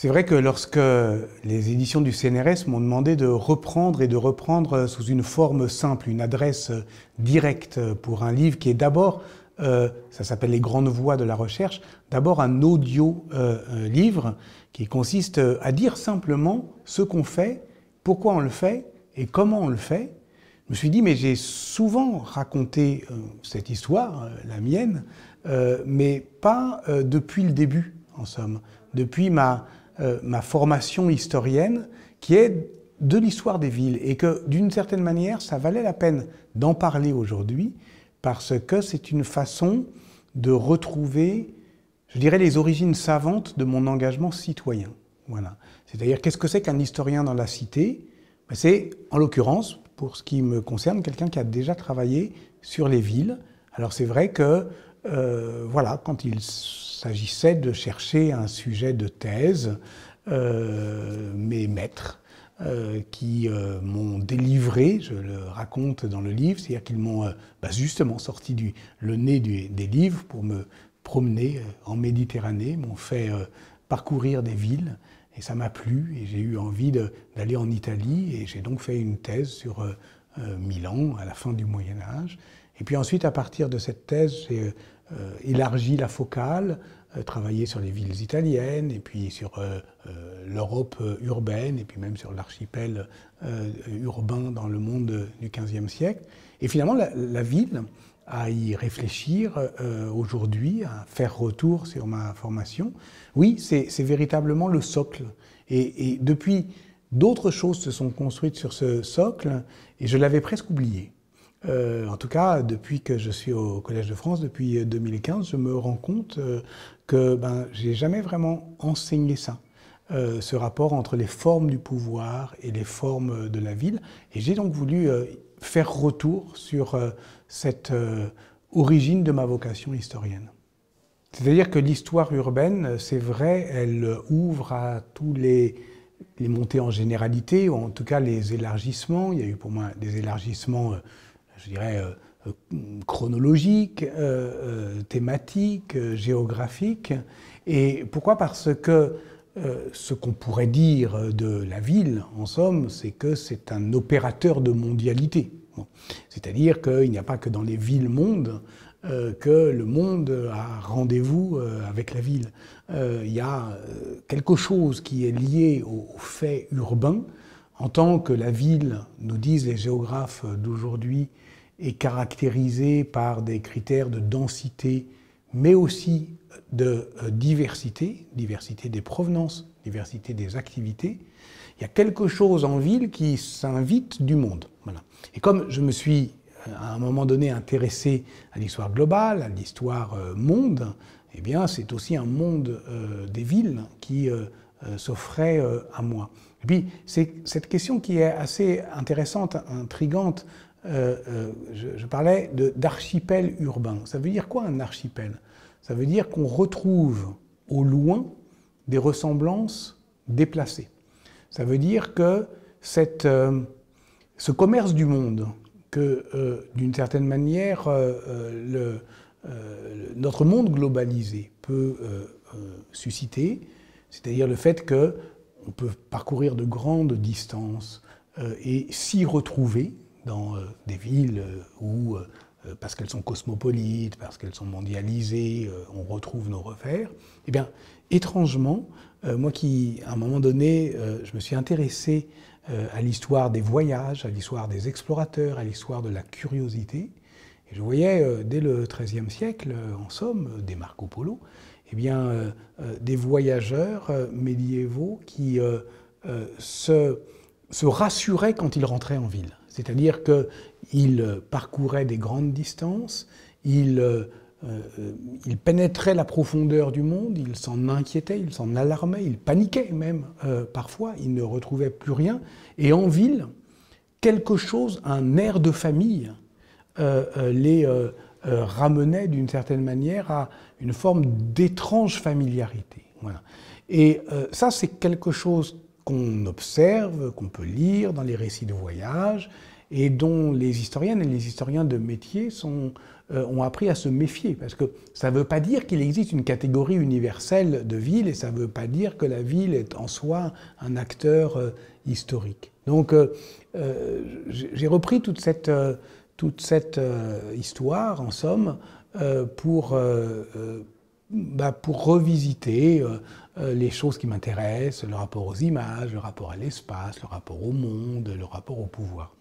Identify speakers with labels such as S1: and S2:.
S1: C'est vrai que lorsque les éditions du CNRS m'ont demandé de reprendre et de reprendre euh, sous une forme simple, une adresse euh, directe euh, pour un livre qui est d'abord, ça s'appelle Les grandes voies de la recherche, d'abord un audio livre qui consiste à dire simplement ce qu'on fait, pourquoi on le fait et comment on le fait. Je me suis dit, mais j'ai souvent raconté cette histoire, la mienne, mais pas depuis le début, en somme, depuis ma, euh, ma formation historienne, qui est de l'histoire des villes, et que d'une certaine manière, ça valait la peine d'en parler aujourd'hui, parce que c'est une façon de retrouver, je dirais, les origines savantes de mon engagement citoyen. Voilà. C'est-à-dire, qu'est-ce que c'est qu'un historien dans la cité ben, C'est, en l'occurrence, pour ce qui me concerne, quelqu'un qui a déjà travaillé sur les villes. Alors c'est vrai que euh, voilà, quand il s'agissait de chercher un sujet de thèse, euh, mes maîtres euh, qui m'ont délivré, je le raconte dans le livre, c'est-à-dire qu'ils m'ont bah, justement sorti le nez des livres pour me promener en Méditerranée, m'ont fait parcourir des villes, et ça m'a plu, et j'ai eu envie d'aller en Italie, et j'ai donc fait une thèse sur Milan à la fin du Moyen Âge, et puis ensuite, à partir de cette thèse, j'ai euh, élargi la focale, euh, travaillé sur les villes italiennes, et puis sur euh, l'Europe urbaine, et puis même sur l'archipel urbain dans le monde du XVe siècle. Et finalement, la, ville, à y réfléchir aujourd'hui, à faire retour sur ma formation, oui, c'est véritablement le socle. et depuis, d'autres choses se sont construites sur ce socle, et je l'avais presque oublié. Euh, en tout cas, depuis que je suis au Collège de France, depuis 2015, euh, je me rends compte euh, que ben, j'ai jamais vraiment enseigné ça. ce rapport entre les formes du pouvoir et les formes de la ville. Et j'ai donc voulu faire retour sur cette origine de ma vocation historienne. C'est-à-dire que l'histoire urbaine, c'est vrai, elle ouvre à tous les montées en généralité, ou en tout cas les élargissements. Il y a eu pour moi des élargissements je dirais, euh, euh, chronologique, euh, thématique, géographique. Et pourquoi Parce que ce qu'on pourrait dire de la ville, en somme, c'est que c'est un opérateur de mondialité. C'est-à-dire qu'il n'y a pas que dans les villes-mondes que le monde a rendez-vous avec la ville. Il y a quelque chose qui est lié au faits urbain en tant que la ville, nous disent les géographes d'aujourd'hui, est caractérisée par des critères de densité, mais aussi de euh, diversité, diversité des provenances, diversité des activités, il y a quelque chose en ville qui s'invite du monde. Et comme je me suis euh, à un moment donné intéressé à l'histoire globale, à l'histoire euh, monde, eh bien c'est aussi un monde des villes qui s'offrait à moi. Et puis, c'est cette question qui est assez intéressante, intrigante. Euh, euh, je, parlais d'archipel urbain. Ça veut dire quoi un archipel Ça veut dire qu'on retrouve au loin des ressemblances déplacées. Ça veut dire que cette, euh, ce commerce du monde, que d'une certaine manière le, notre monde globalisé peut susciter, c'est-à-dire le fait que on peut parcourir de grandes distances euh, et s'y retrouver dans euh, des villes euh, où, parce qu'elles sont cosmopolites, parce qu'elles sont mondialisées, on retrouve nos référents. eh bien, étrangement, moi qui, à un moment donné, je me suis intéressé à l'histoire des voyages, à l'histoire des explorateurs, à l'histoire de la curiosité, je voyais dès le XIIIe siècle, en somme, des Marco Polo, eh bien, euh, euh, des voyageurs euh, médiévaux qui se, rassuraient quand ils rentraient en ville. C'est-à-dire qu'ils parcouraient des grandes distances, ils, pénétraient la profondeur du monde, ils s'en inquiétaient, ils s'en alarmaient, ils paniquaient même parfois, ils ne retrouvaient plus rien. Et en ville, quelque chose, un air de famille, les euh, ramenait d'une certaine manière à une forme d'étrange familiarité. Et euh, ça, c'est quelque chose qu'on observe, qu'on peut lire dans les récits de voyage, et dont les historiennes et les historiens de métier euh, ont appris à se méfier, parce que ça ne veut pas dire qu'il existe une catégorie universelle de ville, et ça ne veut pas dire que la ville est en soi un acteur historique. Donc j'ai repris toute cette toute cette euh, histoire, en somme, euh, pour, euh, bah, pour revisiter les choses qui m'intéressent, le rapport aux images, le rapport à l'espace, le rapport au monde, le rapport au pouvoir.